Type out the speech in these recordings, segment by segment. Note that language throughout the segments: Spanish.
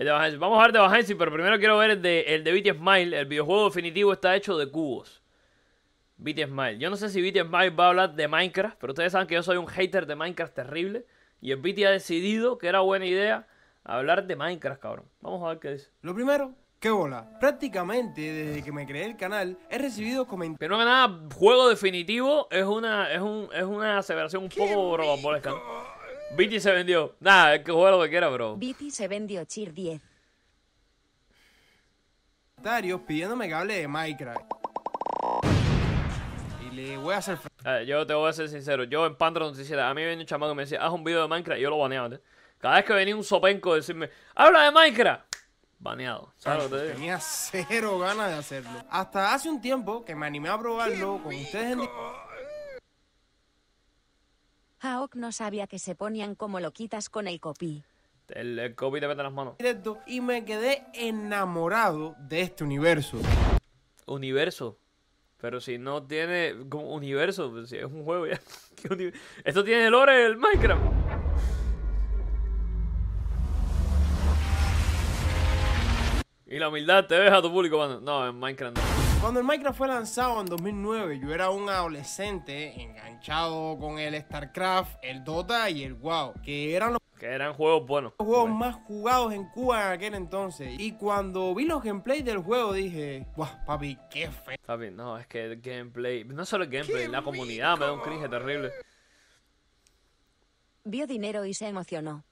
El de Vamos a ver de pero primero quiero ver el de, el de Smile. El videojuego definitivo está hecho de cubos. BT Smile. Yo no sé si BT Smile va a hablar de Minecraft, pero ustedes saben que yo soy un hater de Minecraft terrible. Y el BT ha decidido que era buena idea hablar de Minecraft, cabrón. Vamos a ver qué dice. Lo primero, ¡Qué bola! Prácticamente desde que me creé el canal he recibido comentarios. Pero no nada, juego definitivo es una, es un, es una aseveración un poco Viti se vendió. Nada, es que juega lo que quiera, bro. Viti se vendió, Chir 10. Pidiéndome que hable de Minecraft. Y le voy a hacer. yo te voy a ser sincero. Yo en Pandora hiciera. A mí venía un chamaco y me decía, haz un video de Minecraft. Y yo lo baneaba. ¿eh? Cada vez que venía un sopenco a decirme, habla de Minecraft baneado. ¿Sabes Tenía cero ganas de hacerlo. Hasta hace un tiempo que me animé a probarlo con ustedes en Aok no sabía que se ponían como loquitas con el copy. El, copy te mete las manos. y me quedé enamorado de este universo. Universo. Pero si no tiene como universo, pues, si es un juego ya. Esto tiene el lore el Minecraft. Y la humildad te deja a tu público, mano. No, en Minecraft no. Cuando el Minecraft fue lanzado en 2009, yo era un adolescente enganchado con el StarCraft, el Dota y el WoW, que eran los que eran juegos buenos. Los juegos más jugados en Cuba en aquel entonces. Y cuando vi los gameplays del juego dije, ¡guau, papi, qué fe. Papi, no, es que el gameplay, no solo el gameplay, la comunidad me da un cringe terrible. Vio dinero y se emocionó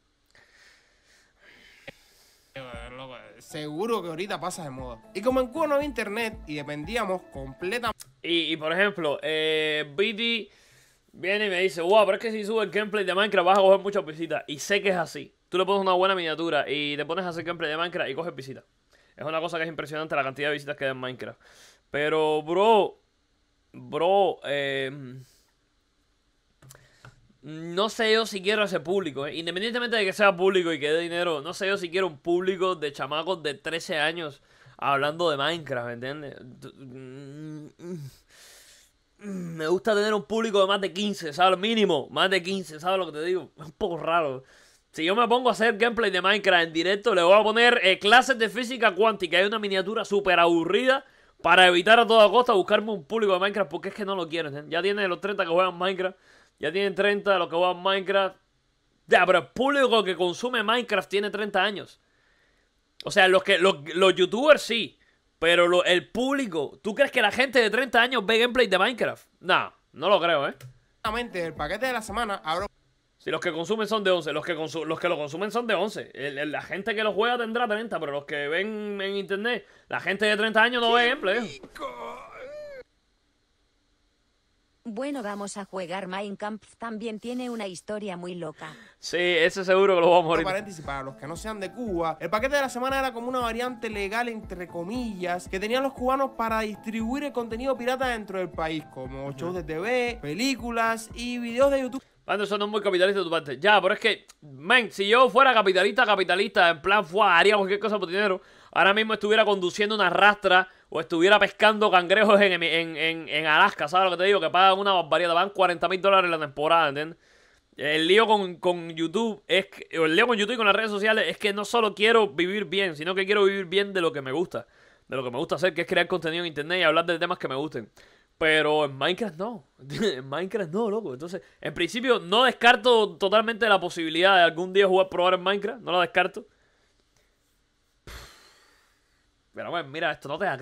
seguro que ahorita pasa de moda. Y como en Cuba no internet y dependíamos completamente. Y, por ejemplo, eh, viene y me dice: Wow, pero es que si sube el gameplay de Minecraft vas a coger muchas visitas. Y sé que es así. Tú le pones una buena miniatura y te pones a hacer gameplay de Minecraft y coges visitas. Es una cosa que es impresionante la cantidad de visitas que da en Minecraft. Pero, bro, bro, eh. No sé yo si quiero ese público. Eh. Independientemente de que sea público y que dé dinero, no sé yo si quiero un público de chamacos de 13 años hablando de Minecraft, ¿me entiendes? Mm, mm, mm, me gusta tener un público de más de 15, ¿sabes? Mínimo, más de 15, ¿sabes lo que te digo? Es un poco raro. Si yo me pongo a hacer gameplay de Minecraft en directo, le voy a poner eh, clases de física cuántica. Hay una miniatura súper aburrida para evitar a toda costa buscarme un público de Minecraft porque es que no lo quiero. ¿eh? Ya tiene los 30 que juegan Minecraft. Ya tienen 30 los que juegan Minecraft. Ya, pero el público que consume Minecraft tiene 30 años. O sea, los, que, los, youtubers sí. Pero el público. ¿Tú crees que la gente de 30 años ve gameplay de Minecraft? No, no lo creo, ¿eh? el paquete de la semana Si los que consumen son de 11, los que, los que lo consumen son de 11. la gente que lo juega tendrá 30, pero los que ven en internet, la gente de 30 años no ve gameplay. ¿eh? Bueno, vamos a jugar Minecraft. También tiene una historia muy loca. Sí, ese seguro que lo vamos a morir. para los que no sean de Cuba, el paquete de la semana era como una variante legal, entre comillas, que tenían los cubanos para distribuir el contenido pirata dentro del país, como shows de TV, películas y videos de YouTube. Mando, eso no es muy capitalista de tu parte. Ya, pero es que, men, si yo fuera capitalista, capitalista, en plan, fuá, haría cualquier cosa por dinero, ahora mismo estuviera conduciendo una rastra o estuviera pescando cangrejos en, en, en, Alaska, ¿sabes lo que te digo? Que pagan una barbaridad, van 40 mil dólares la temporada, ¿entiendes? El lío con, con YouTube es el lío con YouTube y con las redes sociales es que no solo quiero vivir bien, sino que quiero vivir bien de lo que me gusta. De lo que me gusta hacer, que es crear contenido en internet y hablar de temas que me gusten. Pero en Minecraft no. en Minecraft no, loco. Entonces, en principio, no descarto totalmente la posibilidad de algún día jugar probar en Minecraft. No la descarto. Pero bueno, mira, esto no te da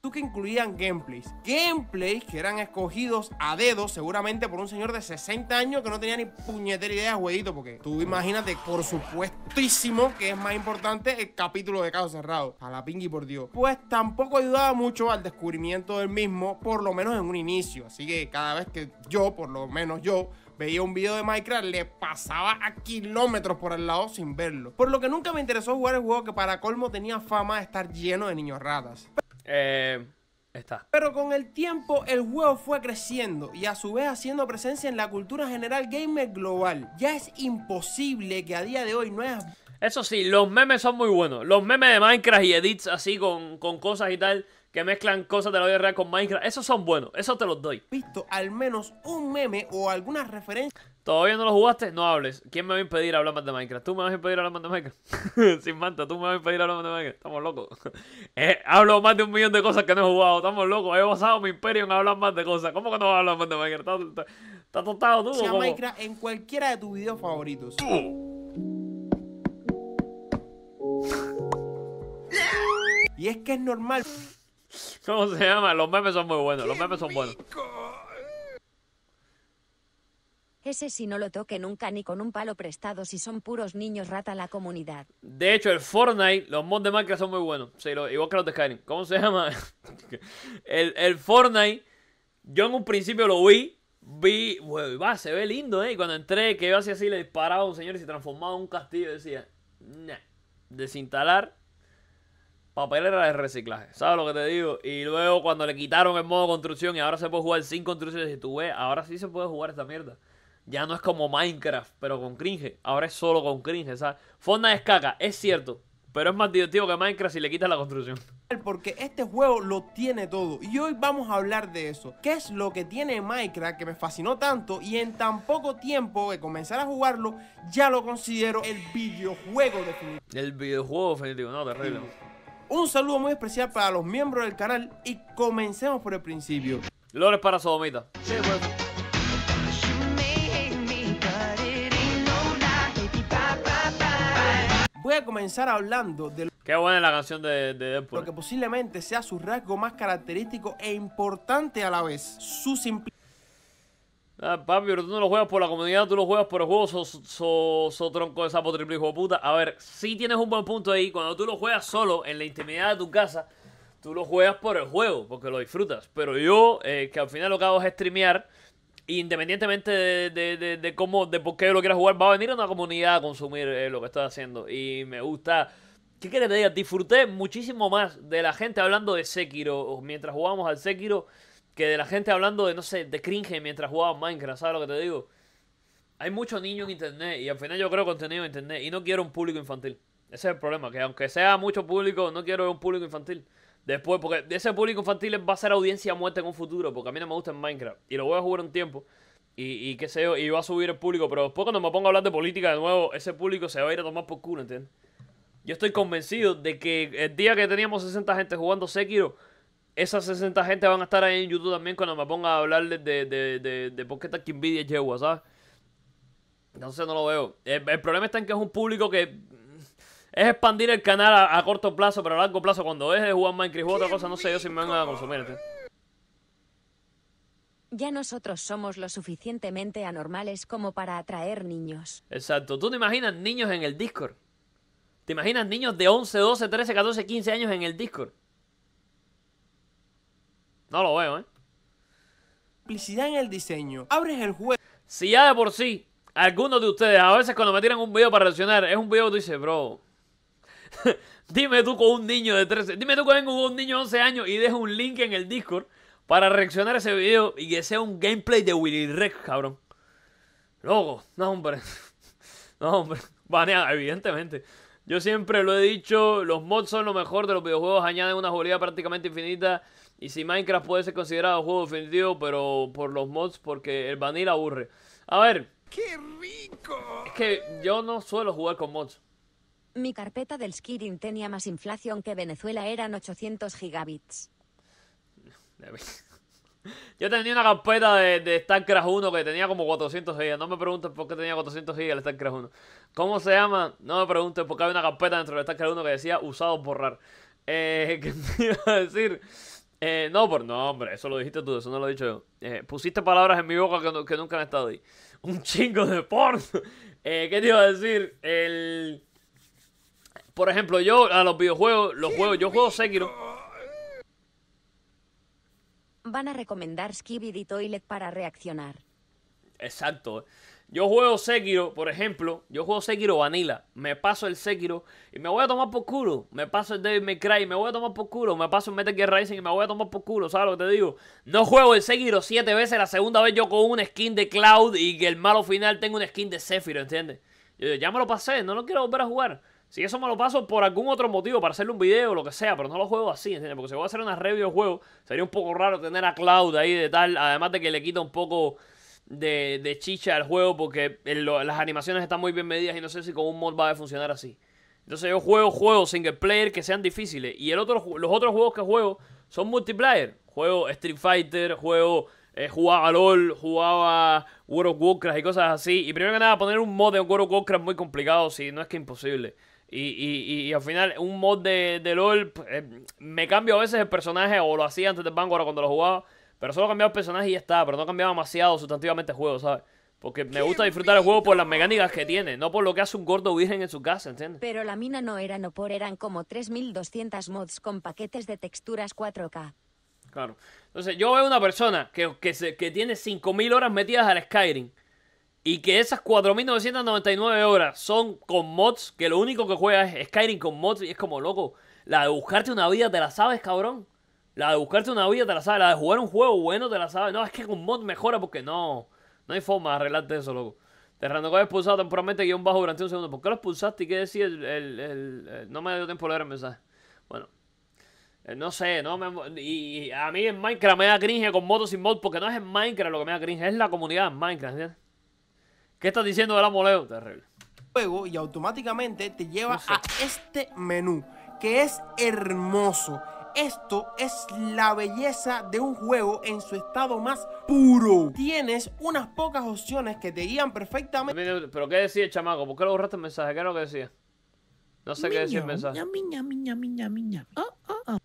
Tú que incluían gameplays. Gameplays que eran escogidos a dedo, seguramente por un señor de 60 años que no tenía ni puñetera idea de jueguito. Porque tú imagínate, por supuestísimo, que es más importante el capítulo de Caso Cerrado. A la pingui, por Dios. Pues tampoco ayudaba mucho al descubrimiento del mismo, por lo menos en un inicio. Así que cada vez que yo, por lo menos yo, Veía un video de Minecraft, le pasaba a kilómetros por el lado sin verlo. Por lo que nunca me interesó jugar el juego que para colmo tenía fama de estar lleno de niños ratas. Eh... Está. Pero con el tiempo el juego fue creciendo y a su vez haciendo presencia en la cultura general gamer global. Ya es imposible que a día de hoy no haya... Eso sí, los memes son muy buenos. Los memes de Minecraft y edits así con, con cosas y tal que mezclan cosas de la vida real con Minecraft. Esos son buenos, eso te los doy. Visto al menos un meme o alguna referencia. ¿Todavía no lo jugaste? No hables. ¿Quién me va a impedir hablar más de Minecraft? ¿Tú me vas a impedir hablar más de Minecraft? Sin manta, tú me vas a impedir hablar más de Minecraft. Estamos locos. Eh, hablo más de un millón de cosas que no he jugado. Estamos locos. He basado mi imperio en hablar más de cosas. ¿Cómo que no vas a hablar más de Minecraft? ¿Estás está, tostado tú? Sea Minecraft en cualquiera de tus videos favoritos. Y es que es normal. ¿Cómo se llama? Los memes son muy buenos. Los memes son buenos. Ese si no lo toque nunca ni con un palo prestado si son puros niños rata la comunidad. De hecho, el Fortnite, los mods de Minecraft son muy buenos. Sí, lo, igual que los de Skyrim. ¿Cómo se llama? el, el Fortnite, yo en un principio lo vi. Vi, se ve lindo, ¿eh? Y cuando entré, que yo así, le disparaba a un señor y se transformaba en un castillo. Decía, nah, desinstalar, papelera de reciclaje. ¿Sabes lo que te digo? Y luego cuando le quitaron el modo construcción y ahora se puede jugar sin construcción si tú ves, ahora sí se puede jugar esta mierda. Ya no es como Minecraft, pero con cringe. Ahora es solo con cringe, ¿sabes? Fonda de caca, es cierto. Pero es más divertido que Minecraft si le quitas la construcción. Porque este juego lo tiene todo. Y hoy vamos a hablar de eso. ¿Qué es lo que tiene Minecraft que me fascinó tanto? Y en tan poco tiempo que comenzar a jugarlo, ya lo considero el videojuego definitivo. El videojuego definitivo, no, terrible. Un saludo muy especial para los miembros del canal y comencemos por el principio. Lores para Sodomita. Voy a comenzar hablando de... Qué buena la canción de, de Lo que posiblemente sea su rasgo más característico e importante a la vez. Su simplicidad. Ah, papi, pero tú no lo juegas por la comunidad, tú lo juegas por el juego, so, tronco de sapo triple hijo de puta. A ver, si tienes un buen punto ahí. Cuando tú lo juegas solo, en la intimidad de tu casa, tú lo juegas por el juego, porque lo disfrutas. Pero yo, eh, que al final lo que hago es streamear, independientemente de, de, cómo, de por qué lo quieras jugar, va a venir una comunidad a consumir eh, lo que estoy haciendo. Y me gusta. ¿Qué quieres que te diga? Disfruté muchísimo más de la gente hablando de Sekiro mientras jugábamos al Sekiro que de la gente hablando de, no sé, de cringe mientras jugaba Minecraft, ¿sabes lo que te digo? Hay mucho niño en internet y al final yo creo contenido en internet y no quiero un público infantil. Ese es el problema, que aunque sea mucho público, no quiero un público infantil. Después, porque ese público infantil va a ser audiencia muerta en un futuro, porque a mí no me gusta en Minecraft. Y lo voy a jugar un tiempo. Y, y qué sé yo, y va a subir el público. Pero después cuando me pongo a hablar de política de nuevo, ese público se va a ir a tomar por culo, ¿entiendes? Yo estoy convencido de que el día que teníamos 60 gente jugando Sekiro, esas 60 gente van a estar ahí en YouTube también cuando me ponga a hablarles de, de, de, de por qué está envidia Yegua, ¿sabes? Entonces no lo veo. El, problema está en que es un público que. Mm, es expandir el canal a, corto plazo, pero a largo plazo, cuando deje de jugar Minecraft o otra cosa, no sé yo si me van a consumir. Ya nosotros somos lo suficientemente anormales como para atraer niños. Exacto. ¿Tú te imaginas niños en el Discord? ¿Te imaginas niños de 11, 12, 13, 14, 15 años en el Discord? No lo veo, ¿eh? Simplicidad en el diseño. Abres el juego. Si ya de por sí, algunos de ustedes, a veces cuando me tiran un video para reaccionar, es un video que tú dices, bro. dime tú con un niño de 13. Dime tú con un niño de 11 años y dejo un link en el Discord para reaccionar ese video y que sea un gameplay de Willy Rex, cabrón. Loco, no, hombre. No, hombre. Banea, evidentemente. Yo siempre lo he dicho, los mods son lo mejor de los videojuegos, añaden una jugabilidad prácticamente infinita y si Minecraft puede ser considerado un juego definitivo, pero por los mods, porque el vanilla aburre. A ver. ¡Qué rico! Es que yo no suelo jugar con mods. Mi carpeta del Skidding tenía más inflación que Venezuela, eran 800 gigabits. Yo tenía una carpeta de, de, StarCraft 1 que tenía como 400 gigas. No me preguntes por qué tenía 400 gigas el StarCraft 1. ¿Cómo se llama? No me preguntes por qué había una carpeta dentro del StarCraft 1 que decía usado borrar. Eh, ¿Qué me iba a decir? Eh, no, por no, hombre, eso lo dijiste tú, eso no lo he dicho yo. Eh, pusiste palabras en mi boca que, nunca han estado ahí. Un chingo de porno. Eh, ¿Qué te iba a decir? Por ejemplo, yo a los videojuegos, los juegos, yo juego Sekiro. Van a recomendar Skibidi Toilet para reaccionar. Exacto. Yo juego Sekiro, por ejemplo, yo juego Sekiro Vanilla, me paso el Sekiro y me voy a tomar por culo, me paso el david May Cry me voy a tomar por culo, me paso el Metal Gear Rising y me voy a tomar por culo, ¿sabes lo que te digo? No juego el Sekiro siete veces, la segunda vez yo con un skin de Cloud y que el malo final Tengo un skin de Zephyr, ¿entiendes? Yo ya me lo pasé, no lo quiero volver a jugar. Si eso me lo paso por algún otro motivo, para hacerle un video o lo que sea, pero no lo juego así, ¿entiendes? Porque si voy a hacer una review de juego, sería un poco raro tener a Cloud ahí de tal, además de que le quita un poco de, chicha al juego porque las animaciones están muy bien medidas y no sé si con un mod va a funcionar así. Entonces yo juego juegos single player que sean difíciles. Y el otro, los otros juegos que juego son multiplayer. Juego Street Fighter, juego... Eh, jugaba LOL, jugaba World of Warcraft y cosas así. Y primero que nada, poner un mod de World of Warcraft muy complicado, si no es que imposible. Y, y, al final, un mod de, de LOL, eh, me cambio a veces el personaje, o lo hacía antes de Vanguard cuando lo jugaba. Pero solo cambiaba el personaje y ya está. Pero no cambiaba demasiado sustantivamente el juego, ¿sabes? Porque me gusta disfrutar el juego por las mecánicas que tiene, no por lo que hace un gordo virgen en su casa, ¿entiendes? Pero la mina no era no por, eran como 3200 mods con paquetes de texturas 4K. Claro. Entonces, yo veo una persona que, que, que tiene 5000 horas metidas al Skyrim y que esas 4999 horas son con mods, que lo único que juega es Skyrim con mods y es como loco. La de buscarte una vida te la sabes, cabrón. La de buscarte una vida te la sabes. La de jugar un juego bueno te la sabes. No, es que con mod mejora porque no. No hay forma de arreglarte eso, loco. Te Terranogov expulsado temporalmente guión bajo durante un segundo. ¿Por qué lo expulsaste? ¿Y qué decía el, No me dio tiempo de leer el mensaje. Bueno. Eh, no sé, no me, y, a mí en Minecraft me da cringe con motos sin mod, porque no es en Minecraft lo que me da cringe, es la comunidad en Minecraft, ¿entiendes? ¿Qué estás diciendo de la moleo? Terrible. Juego y automáticamente te lleva a este menú, que es hermoso. Esto es la belleza de un juego en su estado más puro. Tienes unas pocas opciones que te guían perfectamente. Pero ¿qué decía, chamaco? ¿Por qué lo borraste el mensaje? ¿Qué era lo que decía? No sé qué decía el mensaje. Miña, miña, miña, miña. Oh, oh,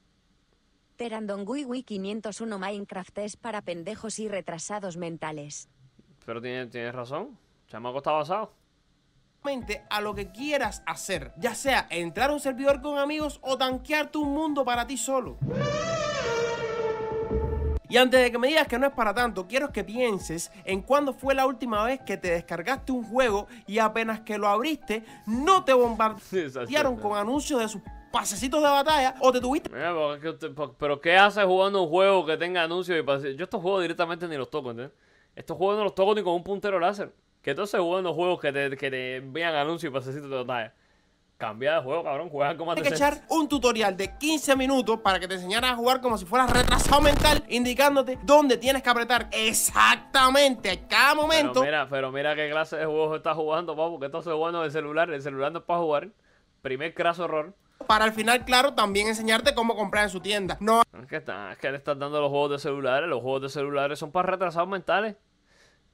501 Minecraft es para pendejos y retrasados mentales. Pero tienes, tienes razón. Chamaco está basado a lo que quieras hacer, ya sea entrar a un servidor con amigos o tanquearte un mundo para ti solo. Y antes de que me digas que no es para tanto, quiero que pienses en cuándo fue la última vez que te descargaste un juego y apenas que lo abriste, no te bombardearon con anuncios de sus pasecitos de batalla o te tuviste. pero, que ¿qué haces jugando un juego que tenga anuncios y Yo estos juegos directamente ni los toco, Estos juegos no los toco ni con un puntero láser. Que todos esos los juegos que te, que te vean anuncios y pasecitos te lo Cambia de juego, cabrón, juega como Tienes que echar un tutorial de 15 minutos para que te enseñaran a jugar como si fueras retrasado mental, indicándote dónde tienes que apretar exactamente cada momento. Pero mira, pero mira qué clase de juegos estás jugando, papá, porque estás bueno de celular, el celular no es para jugar. Primer craso error. Para al final, claro, también enseñarte cómo comprar en su tienda. No. que, es que le estás dando los juegos de celulares, los juegos de celulares son para retrasados mentales.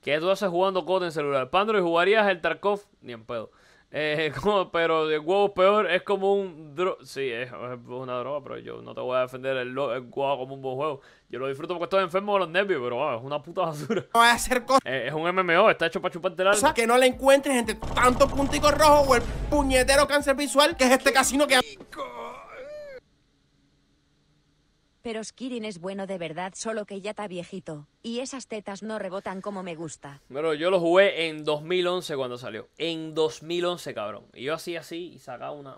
¿Qué tú haces jugando code en celular? Pandro, ¿y jugarías el Tarkov? Ni en pedo. Eh, pero el huevo peor es como un dro Sí, es, una droga, pero yo no te voy a defender el, el como un buen juego. Yo lo disfruto porque estoy enfermo de los nervios, pero ah, es una puta basura. No voy a hacer cosas. Eh, es un MMO, está hecho para chuparte la alma. que no le encuentres entre tantos punticos rojos o el puñetero cáncer visual que es este casino que. Pero Skirin es bueno de verdad, solo que ya está viejito. Y esas tetas no rebotan como me gusta. Bueno, yo lo jugué en 2011 cuando salió. En 2011, cabrón. Y yo así, así y sacaba una...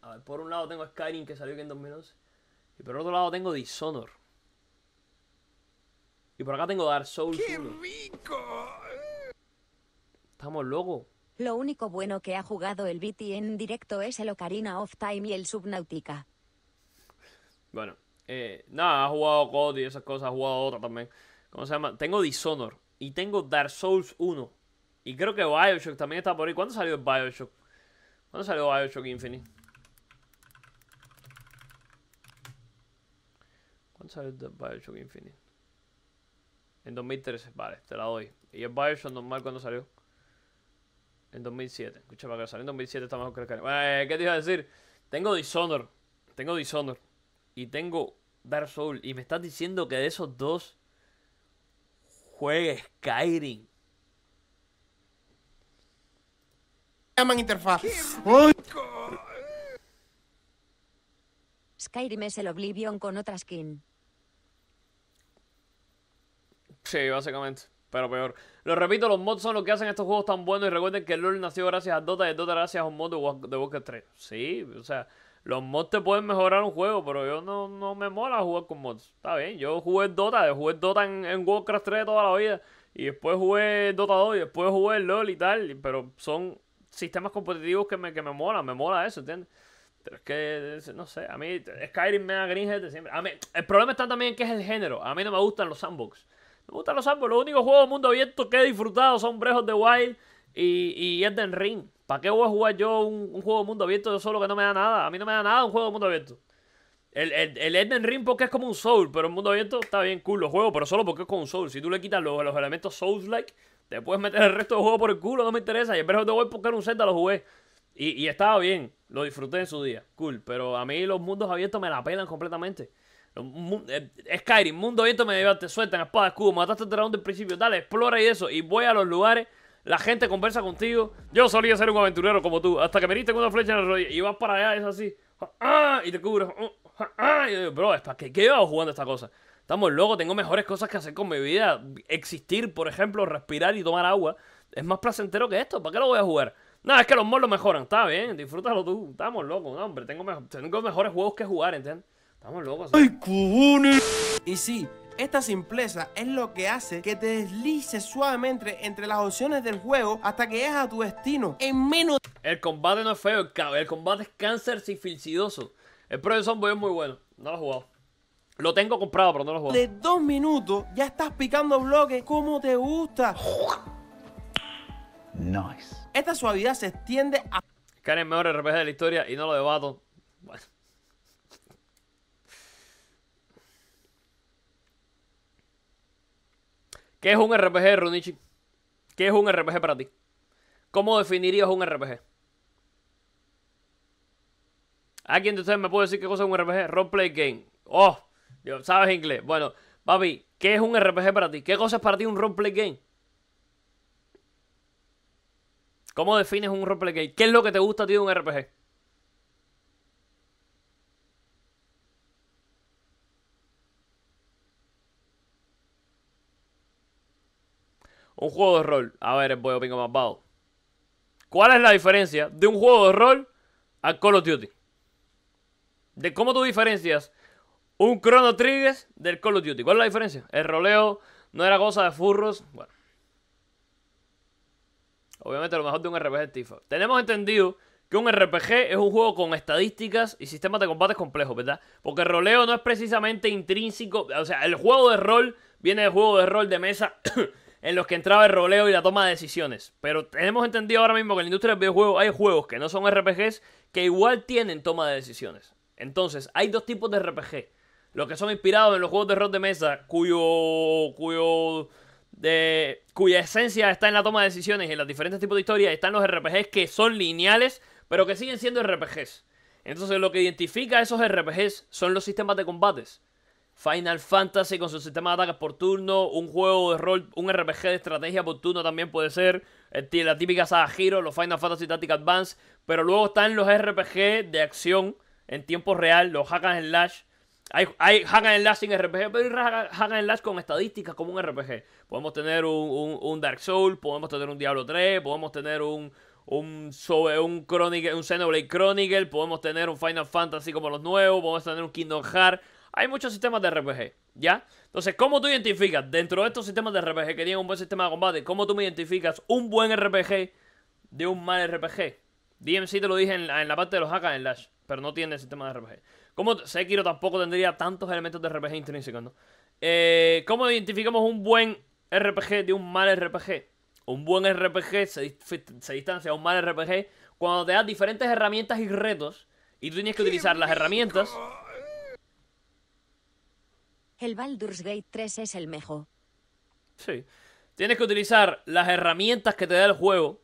a ver, por un lado tengo Skyrim que salió aquí en 2011. Y por otro lado tengo Dishonor. Y por acá tengo Dark Souls ¡Qué rico! Estamos locos. Lo único bueno que ha jugado el BT en directo es el Ocarina Off Time y el Subnautica. Bueno. Eh, nada, ha jugado COD y esas cosas, ha jugado otra también. ¿Cómo se llama? Tengo Dishonor y tengo Dark Souls 1. Y creo que Bioshock también está por ahí. ¿Cuándo salió Bioshock? ¿Cuándo salió Bioshock Infinite? ¿Cuándo salió Bioshock Infinite? En 2013, vale, te la doy. ¿Y el Bioshock normal cuándo salió? En 2007. Escucha para que salió en 2007 está mejor que el Eh, ¿Qué te iba a decir? Tengo Dishonor. Tengo Dishonor y tengo Dark Souls y me estás diciendo que de esos dos juegue Skyrim. Llaman interfaz. Skyrim es el Oblivion con otra skin. Sí, básicamente. Pero peor. Lo repito, los mods son lo que hacen estos juegos tan buenos. Y recuerden que LOL nació gracias a Dota y Dota gracias a un mod de Walker 3. Sí, o sea. Los mods te pueden mejorar un juego, pero yo no, me mola jugar con mods. Está bien, yo jugué Dota, jugué Dota en, Warcraft 3 toda la vida. Y después jugué Dota 2 y después jugué LOL y tal. Pero son sistemas competitivos que me, que me mola, me mola eso, ¿entiendes? Pero es que, no sé, a mí Skyrim me da de siempre. A mí, el problema está también que es el género. A mí no me gustan los sandbox. No me gustan los sandbox. Los únicos juegos de mundo abierto que he disfrutado son Breath de Wild y, y Elden Ring. ¿Para qué voy a jugar yo un, juego de mundo abierto solo que no me da nada? A mí no me da nada un juego de mundo abierto. El, el, el Ring porque es como un Soul, pero el mundo abierto está bien cool Lo juego, pero solo porque es como un Soul. Si tú le quitas los, los elementos Souls-like, te puedes meter el resto del juego por el culo, no me interesa. Y en vez de voy porque era un Zelda lo jugué. Y, y, estaba bien, lo disfruté en su día, cool. Pero a mí los mundos abiertos me la pelan completamente. Eh, Skyrim, mundo abierto me te sueltan espada, escudo, mataste el dragón del principio, dale, explora y eso. Y voy a los lugares la gente conversa contigo. Yo solía ser un aventurero como tú, hasta que me diste una flecha en el rollo y vas para allá, es así. ¡Ah! Y te cubres. Oh, ah, y yo, bro, para qué? ¿Qué jugando esta cosa? Estamos locos, tengo mejores cosas que hacer con mi vida. Existir, por ejemplo, respirar y tomar agua. Es más placentero que esto, ¿para qué lo voy a jugar? No, es que los mods lo mejoran, está bien, disfrútalo tú. Estamos locos, hombre, tengo, mejores juegos que jugar, ¿entiendes? Estamos locos. ¡Ay, cojones! Y sí, esta simpleza es lo que hace que te deslices suavemente entre las opciones del juego hasta que llegas a tu destino en menos... El combate no es feo, el, el combate es cáncer filcidoso. El Pro Zombo es muy bueno, no lo he jugado. Lo tengo comprado, pero no lo he jugado. De dos minutos ya estás picando bloques como te gusta. Nice. Esta suavidad se extiende a... Karen es mejor RPG de la historia y no lo debato. Bueno. ¿Qué es un RPG, Runichi? ¿Qué es un RPG para ti? ¿Cómo definirías un RPG? ¿Alguien de ustedes me puede decir qué cosa es un RPG? Roleplay game. Oh, sabes inglés. Bueno, papi, ¿qué es un RPG para ti? ¿Qué cosa es para ti un roleplay game? ¿Cómo defines un roleplay game? ¿Qué es lo que te gusta a ti de un RPG? Un juego de rol. A ver, voy a Pingo más bajo. ¿Cuál es la diferencia de un juego de rol al Call of Duty? De cómo tú diferencias un Chrono Trigger del Call of Duty. ¿Cuál es la diferencia? El roleo no era cosa de furros. Bueno. Obviamente lo mejor de un RPG de Tifa. Tenemos entendido que un RPG es un juego con estadísticas y sistemas de combate complejos, ¿verdad? Porque el roleo no es precisamente intrínseco. O sea, el juego de rol viene del juego de rol de mesa en los que entraba el roleo y la toma de decisiones. Pero tenemos entendido ahora mismo que en la industria del videojuego hay juegos que no son RPGs que igual tienen toma de decisiones. Entonces, hay dos tipos de RPG. Los que son inspirados en los juegos de rol de mesa, cuyo, cuyo de, cuya esencia está en la toma de decisiones y en los diferentes tipos de historias, están los RPGs que son lineales, pero que siguen siendo RPGs. Entonces, lo que identifica a esos RPGs son los sistemas de combates. Final Fantasy con su sistema de ataques por turno, un juego de rol, un RPG de estrategia por turno también puede ser, la típica saga Hero, los Final Fantasy Tactics Advance, pero luego están los RPG de acción en tiempo real, los hack and slash. Hay, hack and slash sin RPG, pero hay hack and slash con estadísticas como un RPG. Podemos tener un, Dark Soul podemos tener un Diablo 3, podemos tener un, un, sobre un, Chronicle, un Xenoblade Chronicle, podemos tener un Final Fantasy como los nuevos, podemos tener un Kingdom Hearts. Hay muchos sistemas de RPG, ¿ya? Entonces, ¿cómo tú identificas dentro de estos sistemas de RPG que tienen un buen sistema de combate? ¿Cómo tú me identificas un buen RPG de un mal RPG? DMC te lo dije en, la, parte de los hack en lash pero no tiene sistema de RPG. ¿Cómo Sekiro tampoco tendría tantos elementos de RPG intrínsecos, no? ¿Cómo identificamos un buen RPG de un mal RPG? Un buen RPG se, distancia a un mal RPG cuando te das diferentes herramientas y retos y tú tienes que utilizar las herramientas el Baldur's Gate 3 es el mejor. Sí. Tienes que utilizar las herramientas que te da el juego,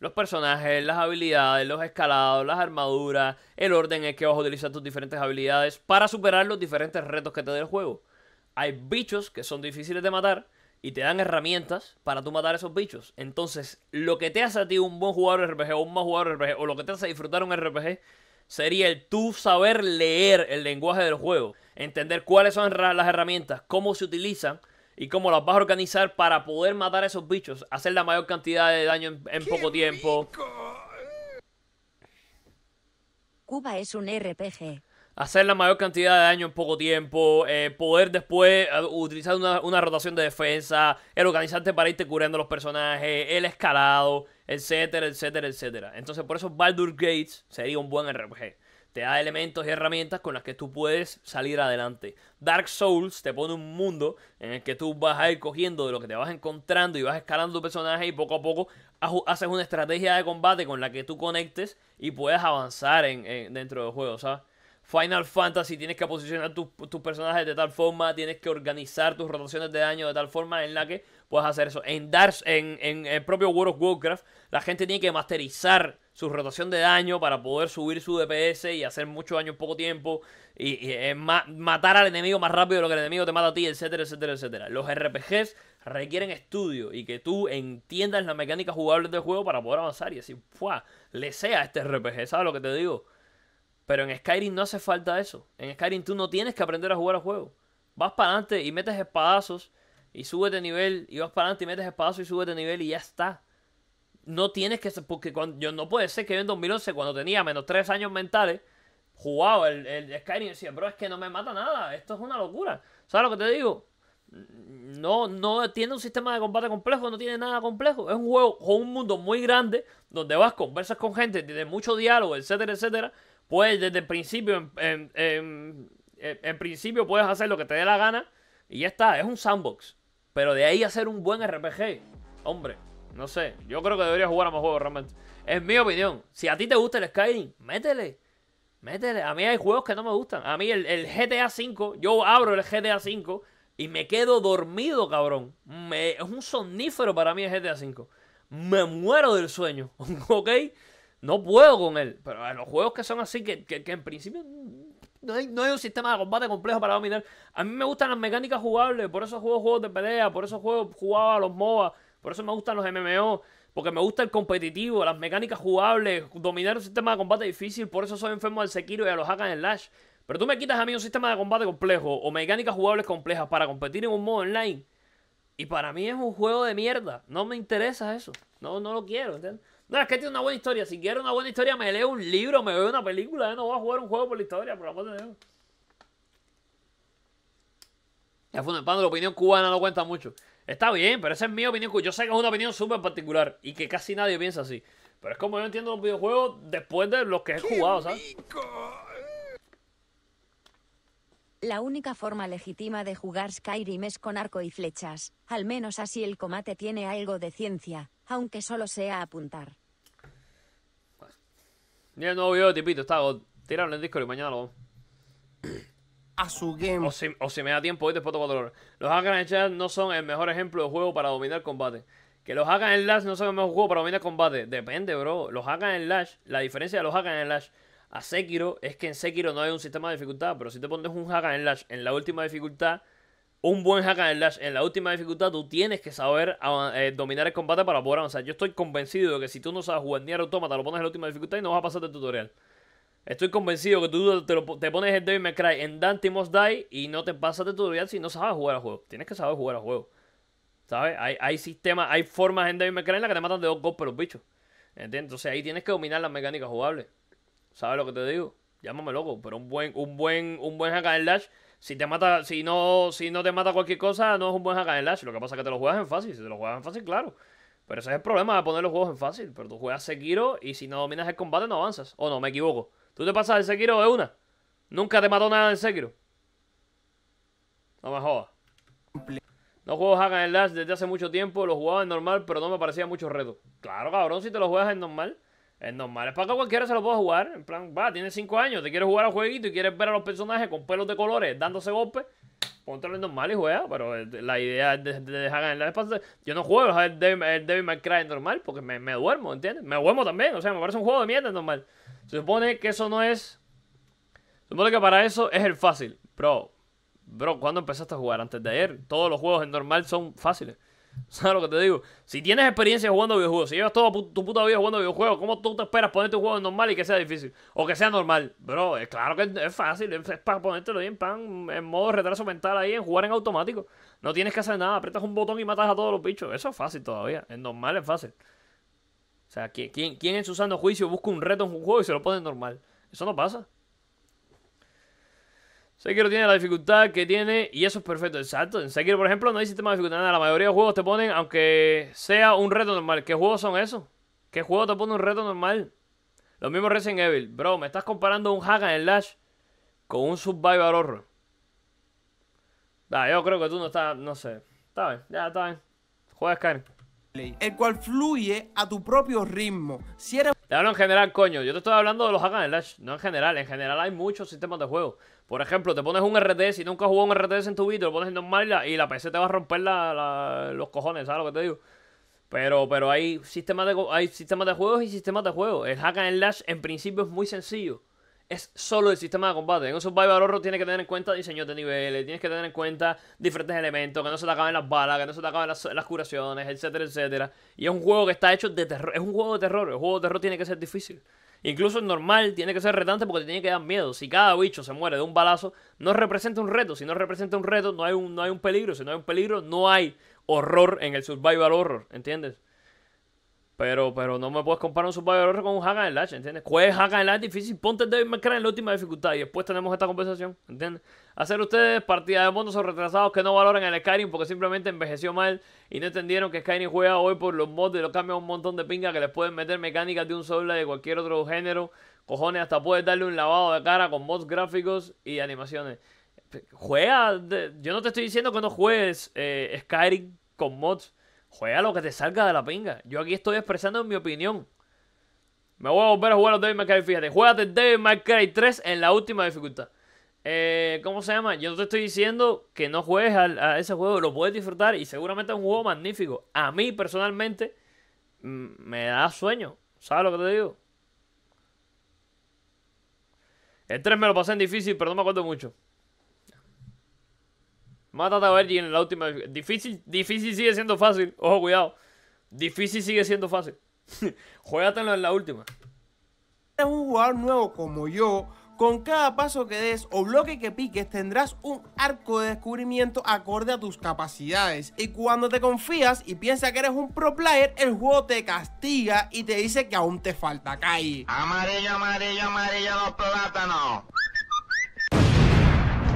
los personajes, las habilidades, los escalados, las armaduras, el orden en que vas a utilizar tus diferentes habilidades para superar los diferentes retos que te da el juego. Hay bichos que son difíciles de matar y te dan herramientas para tú matar esos bichos. Entonces, lo que te hace a ti un buen jugador de RPG o un mal jugador de RPG o lo que te hace disfrutar un RPG sería el tú saber leer el lenguaje del juego, entender cuáles son las herramientas, cómo se utilizan y cómo las vas a organizar para poder matar a esos bichos, hacer la mayor cantidad de daño en poco tiempo. Cuba es un RPG hacer la mayor cantidad de daño en poco tiempo, eh, poder después eh, utilizar una, rotación de defensa, el organizarte para irte curando los personajes, el escalado, etcétera, etcétera, etcétera. Entonces por eso Baldur Gates sería un buen RPG. Te da elementos y herramientas con las que tú puedes salir adelante. Dark Souls te pone un mundo en el que tú vas a ir cogiendo de lo que te vas encontrando y vas escalando tu personaje y poco a poco haces una estrategia de combate con la que tú conectes y puedes avanzar en, dentro del juego, ¿sabes? Final Fantasy tienes que posicionar tus, personajes de tal forma, tienes que organizar tus rotaciones de daño de tal forma en la que puedas hacer eso. En, Dark, en, en el propio World of Warcraft, la gente tiene que masterizar su rotación de daño para poder subir su DPS y hacer mucho daño en poco tiempo. Y, eh, matar al enemigo más rápido de lo que el enemigo te mata a ti, etcétera, etcétera, etcétera. Los RPGs requieren estudio y que tú entiendas las mecánicas jugables del juego para poder avanzar y así, fuah, Le sea este RPG, ¿sabes lo que te digo? Pero en Skyrim no hace falta eso. En Skyrim tú no tienes que aprender a jugar al juego. Vas para adelante y metes espadazos y de nivel. Y vas para adelante y metes espadazos y de nivel y ya está. No tienes que... Porque yo no puede ser que yo en 2011, cuando tenía menos 3 años mentales, jugaba el, Skyrim y decía, bro, es que no me mata nada. Esto es una locura. ¿Sabes lo que te digo? no, no tiene un sistema de combate complejo, no tiene nada complejo. Es un juego con un mundo muy grande donde vas, conversas con gente, tiene mucho diálogo, etcétera, etcétera. Pues desde el principio, en, principio puedes hacer lo que te dé la gana y ya está, es un sandbox. Pero de ahí hacer un buen RPG, hombre, no sé, yo creo que debería jugar a más juegos realmente. Es mi opinión, si a ti te gusta el Skyrim, métele, métele. A mí hay juegos que no me gustan. A mí el, GTA V, yo abro el GTA V y me quedo dormido, cabrón. es un somnífero para mí el GTA V. Me muero del sueño, ¿ok? No puedo con él. Pero en los juegos que son así, que, que, en principio no hay, no hay, un sistema de combate complejo para dominar. A mí me gustan las mecánicas jugables, por eso juego juegos de pelea, por eso juego, jugaba a los MOBA, por eso me gustan los MMO, porque me gusta el competitivo, las mecánicas jugables, dominar un sistema de combate difícil, por eso soy enfermo al Sekiro y a los en el Lash. Pero tú me quitas a mí un sistema de combate complejo o mecánicas jugables complejas para competir en un modo online. Y para mí es un juego de mierda. No me interesa eso. No, no lo quiero, ¿entiendes? No, es que tiene una buena historia. Si quiero una buena historia, me leo un libro, me veo una película. no voy a jugar un juego por la historia, por favor de Ya fue un pan, la opinión cubana no cuenta mucho. Está bien, pero esa es mi opinión. Yo sé que es una opinión súper particular y que casi nadie piensa así. Pero es como yo entiendo los videojuegos después de los que he jugado, ¿sabes? La única forma legítima de jugar Skyrim es con arco y flechas, al menos así el combate tiene algo de ciencia, aunque solo sea apuntar. Mira el nuevo video Tipito, está en el disco y mañana lo A su game. O si, me da tiempo hoy después de 4 horas. Los hagan en chat no son el mejor ejemplo de juego para dominar combate. Que los hagan en Lash no son el mejor juego para dominar combate. Depende, bro. Los hagan en Lash, la diferencia de los hagan en Lash a Sekiro es que en Sekiro no hay un sistema de dificultad, pero si te pones un hack en lash en la última dificultad, un buen hack en lash en la última dificultad, tú tienes que saber eh, dominar el combate para poder avanzar. Yo estoy convencido de que si tú no sabes jugar ni automata, lo pones en la última dificultad y no vas a pasar el tutorial. Estoy convencido que tú te, pones el Devil May Cry en Dante Must Die y no te pasas de tutorial si no sabes jugar al juego. Tienes que saber jugar al juego. ¿Sabes? Hay, sistemas, hay formas en Devil May Cry en las que te matan de dos golpes los bichos. ¿Entiendes? Entonces ahí tienes que dominar las mecánicas jugables. ¿Sabes lo que te digo? Llámame loco, pero un buen, un buen, un buen hack and dash. Si te mata, si no, si no te mata cualquier cosa, no es un buen hack and dash. Lo que pasa es que te lo juegas en fácil. Si te lo juegas en fácil, claro. Pero ese es el problema de poner los juegos en fácil. Pero tú juegas Sekiro y si no dominas el combate no avanzas. O no, me equivoco. ¿Tú te pasas el Sekiro de una? Nunca te mató nada en Sekiro. No me jodas. No juego Hack and Lash desde hace mucho tiempo, lo jugaba en normal, pero no me parecía mucho reto. Claro, cabrón, si te lo juegas en normal, es normal, es para que cualquiera se lo pueda jugar. En plan, va, tiene 5 años, te quieres jugar al jueguito y quieres ver a los personajes con pelos de colores dándose golpes. Póntelo en normal y juega, pero la idea es de, dejar ganar la espacio. Yo no juego el Devil, el Devil May Cry normal porque me, me, duermo, ¿entiendes? Me duermo también, o sea, me parece un juego de mierda normal. Se supone que eso no es. Se supone que para eso es el fácil. Bro, bro, ¿cuándo empezaste a jugar? Antes de ayer. Todos los juegos en normal son fáciles. ¿Sabes lo que te digo? Si tienes experiencia jugando videojuegos, si llevas toda tu puta vida jugando videojuegos, ¿cómo tú te esperas ponerte un juego en normal y que sea difícil? O que sea normal. Bro, es claro que es fácil, es para ponértelo bien en pan, en modo retraso mental ahí, en jugar en automático. No tienes que hacer nada, Apretas un botón y matas a todos los bichos. Eso es fácil todavía, en normal es fácil. O sea, ¿quién, quién, quién es usando juicio busca un reto en un juego y se lo pone en normal? Eso no pasa. Sekiro tiene la dificultad que tiene y eso es perfecto, exacto. En Sekiro, por ejemplo, no hay sistema de dificultad. Nada. La mayoría de juegos te ponen, aunque sea un reto normal. ¿Qué juegos son esos? ¿Qué juego te pone un reto normal? Lo mismo Resident Evil. Bro, me estás comparando un Hagan en Lash con un Survivor horror. Da, yo creo que tú no estás, no sé. Está bien, ya está bien. Juega Karen. El cual fluye a tu propio ritmo. Si eres te hablo en general, coño. Yo te estoy hablando de los hack and lash no en general. En general hay muchos sistemas de juego. Por ejemplo, te pones un RTS, si nunca has jugado un RTS en tu vida, lo pones en normal y la, PC te va a romper los cojones, ¿sabes lo que te digo? Pero, pero hay sistemas de hay sistemas de juegos y sistemas de juego. El hack and lash en principio es muy sencillo es solo el sistema de combate. En un Survival Horror tienes que tener en cuenta diseño de niveles, tienes que tener en cuenta diferentes elementos, que no se te acaben las balas, que no se te acaben las, curaciones, etcétera, etcétera. Y es un juego que está hecho de terror, es un juego de terror, el juego de terror tiene que ser difícil. Incluso es normal tiene que ser retante porque te tiene que dar miedo. Si cada bicho se muere de un balazo, no representa un reto. Si no representa un reto, no hay un, no hay un peligro. Si no hay un peligro, no hay horror en el survival horror, ¿entiendes? Pero, pero no me puedes comparar un Survivor Horror con un hagan and Slash, ¿entiendes? ¿Cuál hagan difícil? Ponte David McCray en la última dificultad y después tenemos esta conversación, ¿entiendes? Hacer ustedes partidas de modos o retrasados que no valoran el Skyrim porque simplemente envejeció mal y no entendieron que Skyrim juega hoy por los mods y lo cambia un montón de pinga que les pueden meter mecánicas de un solo de cualquier otro género. Cojones, hasta puedes darle un lavado de cara con mods gráficos y animaciones. Juega, yo no te estoy diciendo que no juegues eh, Skyrim con mods. Juega lo que te salga de la pinga. Yo aquí estoy expresando mi opinión. Me voy a volver a jugar a los Devil May Cry, fíjate. juega Devil May 3 en la última dificultad. Eh, ¿Cómo se llama? Yo no te estoy diciendo que no juegues a, a, ese juego. Lo puedes disfrutar y seguramente es un juego magnífico. A mí, personalmente, me da sueño. ¿Sabes lo que te digo? El 3 me lo pasé en difícil, pero no me acuerdo mucho. Mátate a en la última. Difícil, difícil sigue siendo fácil. Ojo, cuidado. Difícil sigue siendo fácil. Juégatelo en la última. eres un jugador nuevo como yo. Con cada paso que des o bloque que piques tendrás un arco de descubrimiento acorde a tus capacidades. Y cuando te confías y piensas que eres un pro player, el juego te castiga y te dice que aún te falta calle. Amarillo, amarillo, amarillo, los plátanos.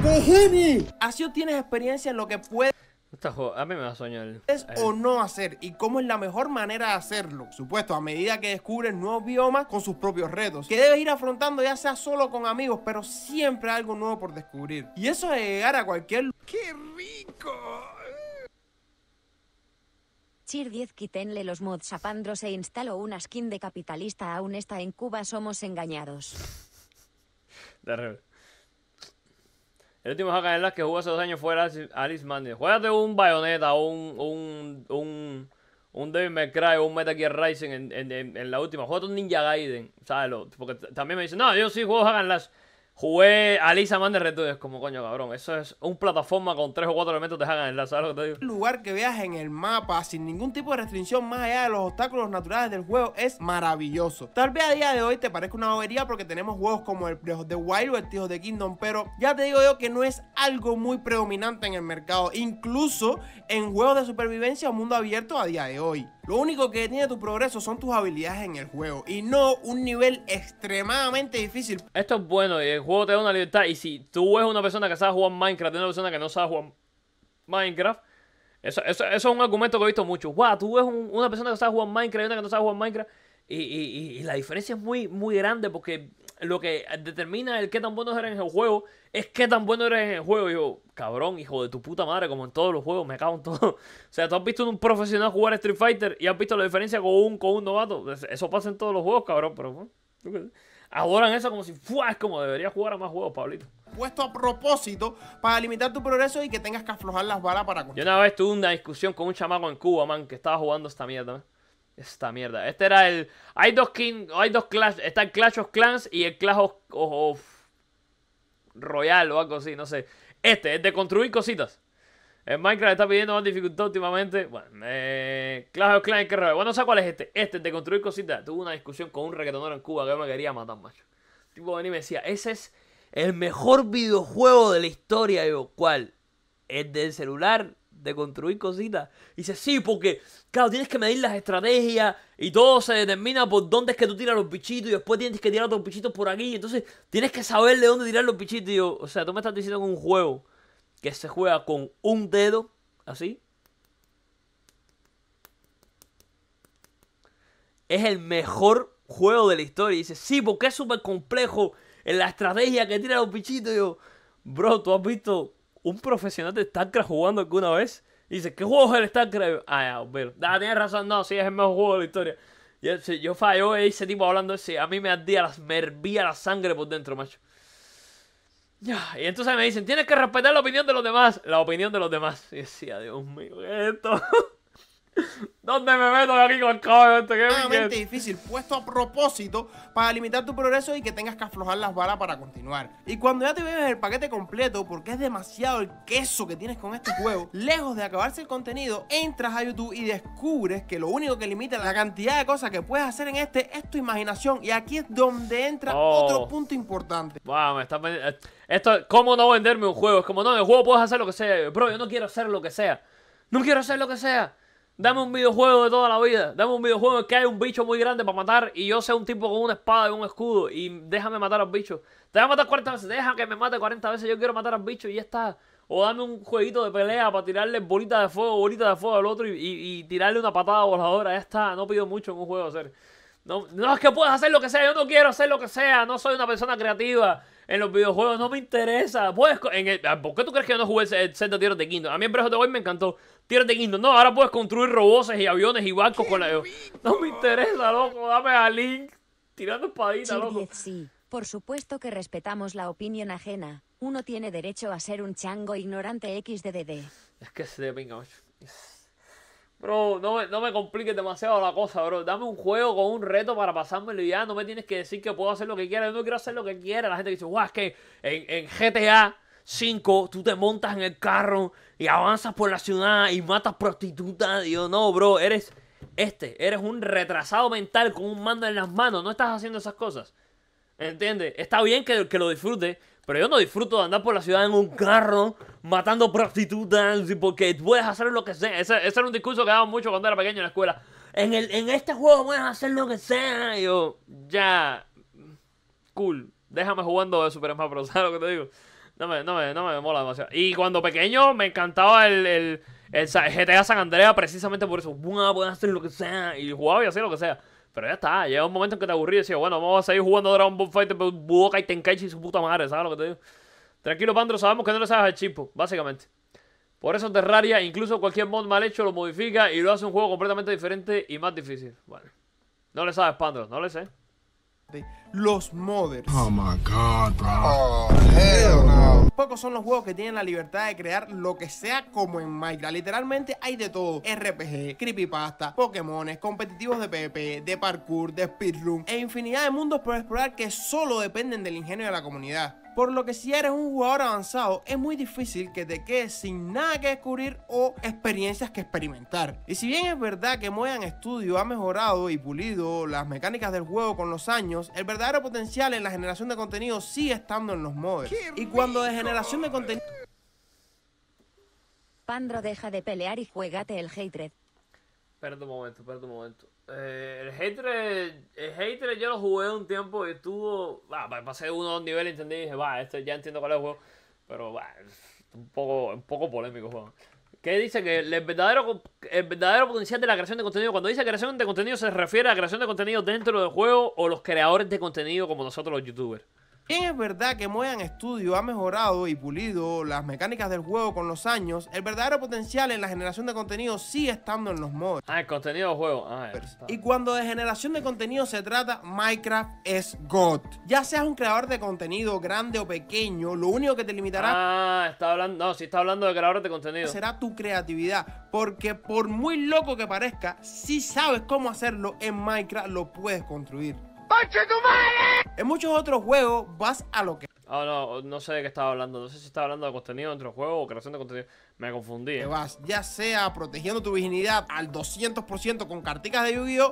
¡Cojones! Así tienes experiencia en lo que puedes. A mí me va a soñar. Es o no hacer y cómo es la mejor manera de hacerlo. supuesto, a medida que descubres nuevos biomas con sus propios retos, que debes ir afrontando ya sea solo con amigos, pero siempre algo nuevo por descubrir. Y eso es llegar a cualquier... ¡Qué rico! Chir 10 quítenle los mods a e se instaló una skin de capitalista aún está en Cuba somos engañados. De el último hack las que jugó hace dos años fue Alice Mandy. Juégate un Bayonetta o un, un, un, un Devil May o un Metal Gear Rising en, en, en, la última. Juega un Ninja Gaiden, ¿sabes? Porque también me dicen, no, yo sí juego hack las... Jugué a Lisa Man de Es como coño, cabrón. Eso es un plataforma con tres o cuatro elementos Te Hagan enlazar la Te digo? lugar que veas en el mapa sin ningún tipo de restricción más allá de los obstáculos naturales del juego es maravilloso. Tal vez a día de hoy te parezca una bobería porque tenemos juegos como el de Wild o el de Kingdom, pero ya te digo yo que no es algo muy predominante en el mercado, incluso en juegos de supervivencia o mundo abierto a día de hoy. Lo único que tiene tu progreso son tus habilidades en el juego y no un nivel extremadamente difícil. Esto es bueno y es juego te da una libertad. Y si tú eres una persona que sabe jugar Minecraft, y una persona que no sabe jugar Minecraft, eso, es un argumento que he visto mucho. Wow, tú eres una persona que sabe jugar Minecraft y una que no sabe jugar Minecraft. Y, la diferencia es muy, muy grande porque lo que determina el qué tan bueno eres en el juego es qué tan bueno eres en el juego. Y yo, cabrón, hijo de tu puta madre, como en todos los juegos, me cago en todo. O sea, tú has visto un profesional jugar Street Fighter y has visto la diferencia con un, con un novato. Eso pasa en todos los juegos, cabrón, pero adoran eso como si es como debería jugar a más juegos, Pablito. Puesto a propósito para limitar tu progreso y que tengas que aflojar las balas para Yo una vez tuve una discusión con un chamaco en Cuba, man, que estaba jugando esta mierda. Esta mierda. Este era el. Hay dos King. Hay dos Clash. Está el Clash of Clans y el Clash of Royal o algo así, no sé. Este es de construir cositas. El Minecraft está pidiendo más dificultad últimamente. Bueno, eh, Clash of qué Bueno, no sé cuál es este. Este, el de construir cositas. Tuve una discusión con un reggaetonero en Cuba que me quería matar, macho. Tipo, venía y me decía, ese es el mejor videojuego de la historia. Digo, ¿cuál? ¿El del celular? ¿De construir cositas? dice, sí, porque, claro, tienes que medir las estrategias y todo se determina por dónde es que tú tiras los bichitos y después tienes que tirar otros bichitos por aquí. Entonces, tienes que saber de dónde tirar los bichitos. Y yo, o sea, tú me estás diciendo es un juego que se juega con un dedo, así. Es el mejor juego de la historia. Y dice, sí, porque es súper complejo en la estrategia que tiene los pichitos yo, bro, ¿tú has visto un profesional de StarCraft jugando alguna vez? Y dice, ¿qué juego es el StarCraft? Ah, ya, pero, ah, tienes razón, no, sí, es el mejor juego de la historia. Y yo, fallo ese tipo hablando ese, a mí me ardía, me hervía la sangre por dentro, macho. Y entonces me dicen, tienes que respetar la opinión de los demás. La opinión de los demás. Y decía, Dios mío, ¿qué esto? ¿Dónde me meto aquí con Es este? difícil, puesto a propósito para limitar tu progreso y que tengas que aflojar las balas para continuar. Y cuando ya te bebes el paquete completo, porque es demasiado el queso que tienes con este juego, lejos de acabarse el contenido, entras a YouTube y descubres que lo único que limita la cantidad de cosas que puedes hacer en este es tu imaginación. Y aquí es donde entra oh. otro punto importante. Wow, me está eh, Esto, ¿cómo no venderme un juego? Es como, no, en el juego puedes hacer lo que sea. Bro, yo no quiero hacer lo que sea. No quiero hacer lo que sea. Dame un videojuego de toda la vida. Dame un videojuego en que hay un bicho muy grande para matar y yo sea un tipo con una espada y un escudo y déjame matar al bicho. Te voy a matar 40 veces, deja que me mate 40 veces. Yo quiero matar al bicho y ya está. O dame un jueguito de pelea para tirarle bolita de fuego, bolita de fuego al otro y, tirarle una patada voladora. Ya está, no pido mucho en un juego hacer. No, no es que puedas hacer lo que sea, yo no quiero hacer lo que sea, no soy una persona creativa en los videojuegos, no me interesa. en ¿Por qué tú crees que yo no jugué el set de de quinto A mí el Brejo de Hoy me encantó, Tierra de No, ahora puedes construir robots y aviones y barcos con la... No me interesa, loco. Dame a Link tirando espadita, loco. Sí, por supuesto que respetamos la opinión ajena. Uno tiene derecho a ser un chango ignorante XDDD. Es que se de pinga, Bro, no me, no compliques demasiado la cosa, bro. Dame un juego con un reto para pasármelo y ya. No me tienes que decir que puedo hacer lo que quiera. Yo no quiero hacer lo que quiera. La gente dice, guau, es que en, en GTA 5, tú te montas en el carro y avanzas por la ciudad y matas prostitutas. Digo, no, bro, eres este, eres un retrasado mental con un mando en las manos, no estás haciendo esas cosas. ¿Entiendes? Está bien que, que lo disfrute pero yo no disfruto de andar por la ciudad en un carro matando prostitutas porque puedes hacer lo que sea. Ese, era un discurso que daba mucho cuando era pequeño en la escuela. En, el, en este juego puedes hacer lo que sea. yo, ya, cool, déjame jugando de Super Smash ¿Sabes lo que te digo? No me, no, me, mola demasiado. Y cuando pequeño me encantaba el, GTA San Andrea precisamente por eso. Buah, puedes hacer lo que sea. Y jugaba y hacía lo que sea. Pero ya está, llega un momento en que te aburrí y decía, bueno, vamos a seguir jugando Dragon Ball Fighter, Budokai Tenkaichi y su puta madre, ¿sabes lo que te digo? Tranquilo, Pandro, sabemos que no le sabes al chipo, básicamente. Por eso Terraria, incluso cualquier mod mal hecho, lo modifica y lo hace un juego completamente diferente y más difícil. Bueno, no le sabes, Pandro, no le sé los modders. Oh oh, Pocos son los juegos que tienen la libertad de crear lo que sea como en Minecraft. Literalmente hay de todo: RPG, creepypasta, Pokémones, competitivos de PvP, de parkour, de speedrun e infinidad de mundos por explorar que solo dependen del ingenio de la comunidad por lo que si eres un jugador avanzado es muy difícil que te quedes sin nada que descubrir o experiencias que experimentar. Y si bien es verdad que Moyan Studio ha mejorado y pulido las mecánicas del juego con los años, el verdadero potencial en la generación de contenido sigue estando en los mods. Y cuando de generación de contenido... Pandro deja de pelear y juégate el hatred. Espera un momento, espera un momento. Eh, el Hatred, yo lo jugué un tiempo y estuvo. pasé uno o dos niveles, entendí y dije, va, esto ya entiendo cuál es el juego. Pero va, un poco, un poco polémico juego. ¿Qué dice que el verdadero, el verdadero potencial de la creación de contenido. Cuando dice creación de contenido se refiere a creación de contenido dentro del juego o los creadores de contenido como nosotros los youtubers. Bien, es verdad que en Studio ha mejorado y pulido las mecánicas del juego con los años, el verdadero potencial en la generación de contenido sigue estando en los mods. Ah, el contenido de juego. Ah, y cuando de generación de contenido se trata, Minecraft es God. Ya seas un creador de contenido grande o pequeño, lo único que te limitará. Ah, si hablando de de contenido. Será tu creatividad. Porque por muy loco que parezca, si sabes cómo hacerlo en Minecraft, lo puedes construir madre! En muchos otros juegos vas a lo que. Ah, no, no sé de qué estaba hablando. No sé si estaba hablando de contenido dentro del juego o creación de contenido. Me confundí. Eh. vas, ya sea protegiendo tu virginidad al 200% con carticas de Yu-Gi-Oh!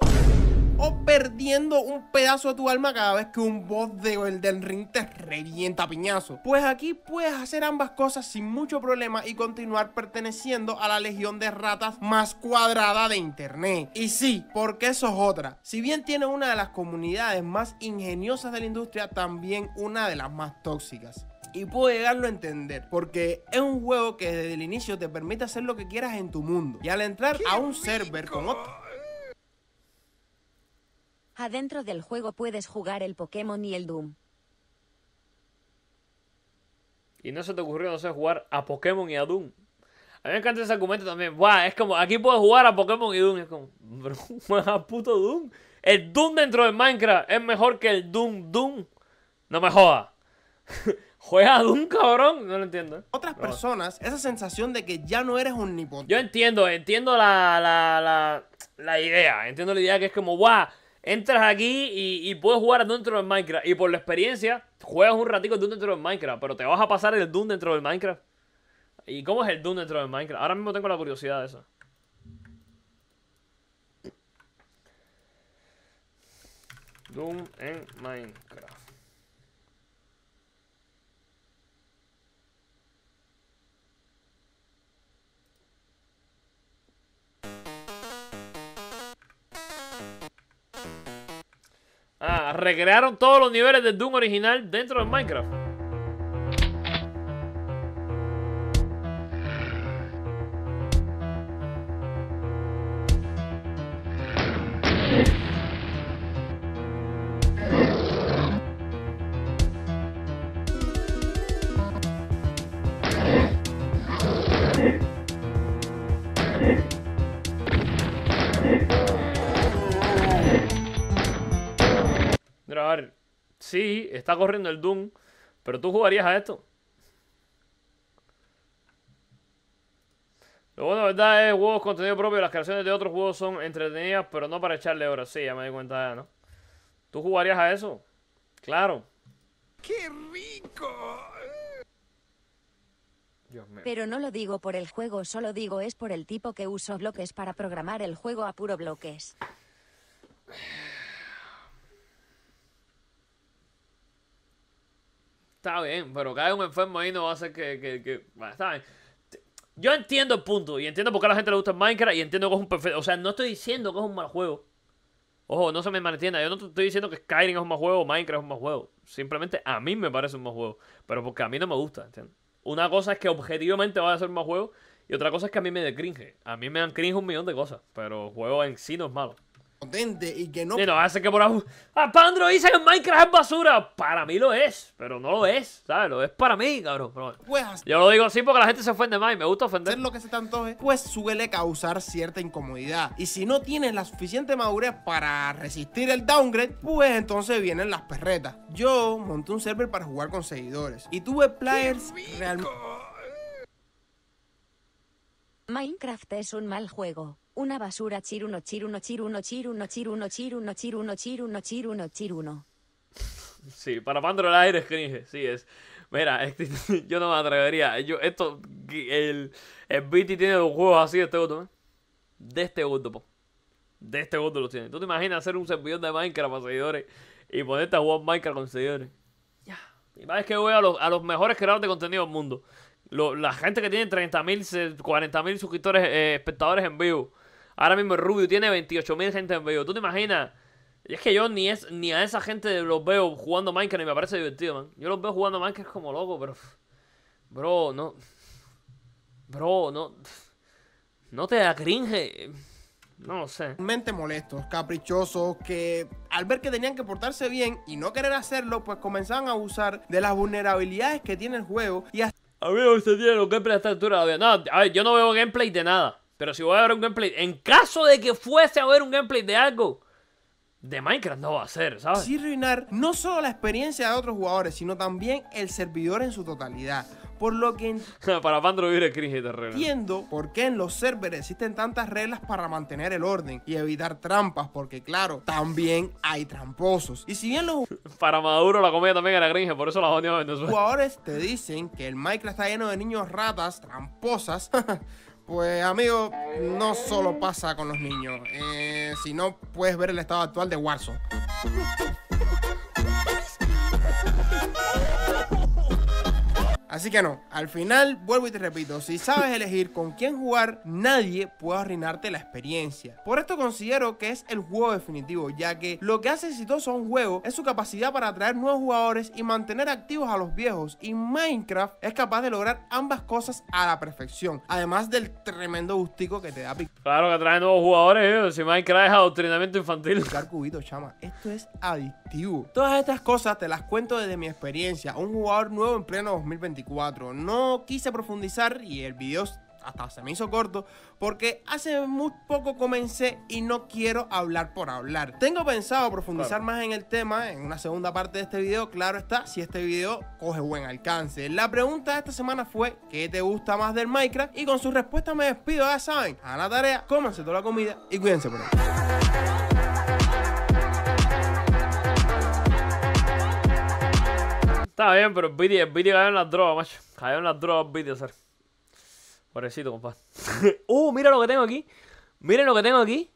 o perdiendo un pedazo de tu alma cada vez que un boss de Elden ring te revienta piñazo. Pues aquí puedes hacer ambas cosas sin mucho problema y continuar perteneciendo a la legión de ratas más cuadrada de internet. Y sí, porque eso es otra. Si bien tiene una de las comunidades más ingeniosas de la industria, también una de las más tóxicas y puedo llegarlo a entender, porque es un juego que desde el inicio te permite hacer lo que quieras en tu mundo. Y al entrar a un server con otro Adentro del juego puedes jugar el Pokémon y el Doom. Y no se te ocurrió, no sé, jugar a Pokémon y a Doom. A mí me encanta ese argumento también. Buah, es como, aquí puedo jugar a Pokémon y Doom. Es como, ¿a puto Doom. El Doom dentro de Minecraft es mejor que el Doom Doom. No me joda. Juega a Doom, cabrón. No lo entiendo. Otras personas, esa sensación de que ya no eres un nipón Yo entiendo, entiendo la, la, la, la idea. Entiendo la idea que es como, guau, entras aquí y, puedes jugar Doom dentro del Minecraft. Y por la experiencia, juegas un ratico Doom dentro de Minecraft, pero te vas a pasar el Doom dentro del Minecraft. ¿Y cómo es el Doom dentro del Minecraft? Ahora mismo tengo la curiosidad de eso. Doom en Minecraft. recrearon todos los niveles de Doom original dentro de Minecraft. está corriendo el Doom. Pero tú jugarías a esto. Lo bueno de verdad es juegos contenido propio. Las creaciones de otros juegos son entretenidas, pero no para echarle horas. Sí, ya me di cuenta ya, ¿no? ¿Tú jugarías a eso? Claro. ¡Qué rico! Pero no lo digo por el juego, solo digo es por el tipo que uso bloques para programar el juego a puro bloques. Está bien, pero cae un enfermo ahí no va a ser que. está bien. Yo entiendo el punto y entiendo por qué a la gente le gusta Minecraft y entiendo que es un perfecto. O sea, no estoy diciendo que es un mal juego. Ojo, no se me malentienda. Yo no estoy diciendo que Skyrim es un mal juego o Minecraft es un mal juego. Simplemente a mí me parece un mal juego. Pero porque a mí no me gusta, ¿entiendes? Una cosa es que objetivamente va a ser un mal juego y otra cosa es que a mí me de cringe. A mí me dan cringe un millón de cosas, pero el juego en sí no es malo potente y que no... ...y hace que por ah, dice que Minecraft es basura. Para mí lo es, pero no lo es, ¿sabes? Lo es para mí, cabrón. Pues yo lo digo así porque la gente se ofende más y me gusta ofender. ...ser lo que se te antoje, pues suele causar cierta incomodidad. Y si no tienes la suficiente madurez para resistir el downgrade, pues entonces vienen las perretas. Yo monté un server para jugar con seguidores y tuve players Minecraft es un mal juego. Una basura chiruno chiruno chiruno chiruno chiruno chiruno chiruno chiruno chiruno chiruno. Sí, para Pandora al aire es cringe, sí es. Mira, yo no me atrevería. Yo, esto, el, el BT tiene los juegos así este ¿eh? de este gordo, De este gordo, po. De este gordo lo tiene. ¿Tú te imaginas hacer un servidor de Minecraft para seguidores y ponerte a jugar Minecraft con seguidores? Ya. Y es que voy a los, a los mejores creadores de contenido del mundo. Lo, la gente que tiene 30.000, 40.000 suscriptores, eh, espectadores en vivo. Ahora mismo el Rubio tiene 28.000 gente en vivo. ¿Tú te imaginas? Y es que yo ni, es, ni a esa gente los veo jugando Minecraft y me parece divertido, man. Yo los veo jugando Minecraft como loco, pero... Bro, no... Bro, no... No te da cringe. No sé. Mente molestos, caprichosos, que al ver que tenían que portarse bien y no querer hacerlo, pues comenzaban a usar de las vulnerabilidades que tiene el juego y hasta... A mí me tiene los gameplays a esta altura. No, a ver, yo no veo gameplay de nada. Pero si voy a ver un gameplay, en caso de que fuese a ver un gameplay de algo, de Minecraft no va a ser, ¿sabes? Sí, ruinar no solo la experiencia de otros jugadores, sino también el servidor en su totalidad. Por lo que para Pandro el cringe terreno. Entiendo por qué en los servers existen tantas reglas para mantener el orden y evitar trampas, porque claro, también hay tramposos. Y si bien los para Maduro la comida también era cringe, por eso la odio Venezuela. Jugadores te dicen que el Minecraft está lleno de niños ratas, tramposas. Pues amigo, no solo pasa con los niños, eh, sino si puedes ver el estado actual de Warzone. Así que no, al final vuelvo y te repito, si sabes elegir con quién jugar, nadie puede arruinarte la experiencia. Por esto considero que es el juego definitivo, ya que lo que hace exitoso a un juego es su capacidad para atraer nuevos jugadores y mantener activos a los viejos, y Minecraft es capaz de lograr ambas cosas a la perfección, además del tremendo gustico que te da Claro que atrae nuevos jugadores, eh, si Minecraft es adoctrinamiento infantil. Buscar cubitos, chama, esto es adictivo. Todas estas cosas te las cuento desde mi experiencia, un jugador nuevo en pleno 2024. 4. No quise profundizar y el video hasta se me hizo corto porque hace muy poco comencé y no quiero hablar por hablar. Tengo pensado profundizar más en el tema en una segunda parte de este video, claro está, si este video coge buen alcance. La pregunta de esta semana fue ¿qué te gusta más del Minecraft? Y con su respuesta me despido, ya saben, a la tarea, cómanse toda la comida y cuídense por ahí. Está bien, pero vídeo, vídeo cayó en las drogas, macho. Cayó en las drogas el vídeo, ser Pobrecito, compadre. uh, mira lo que tengo aquí. Miren lo que tengo aquí.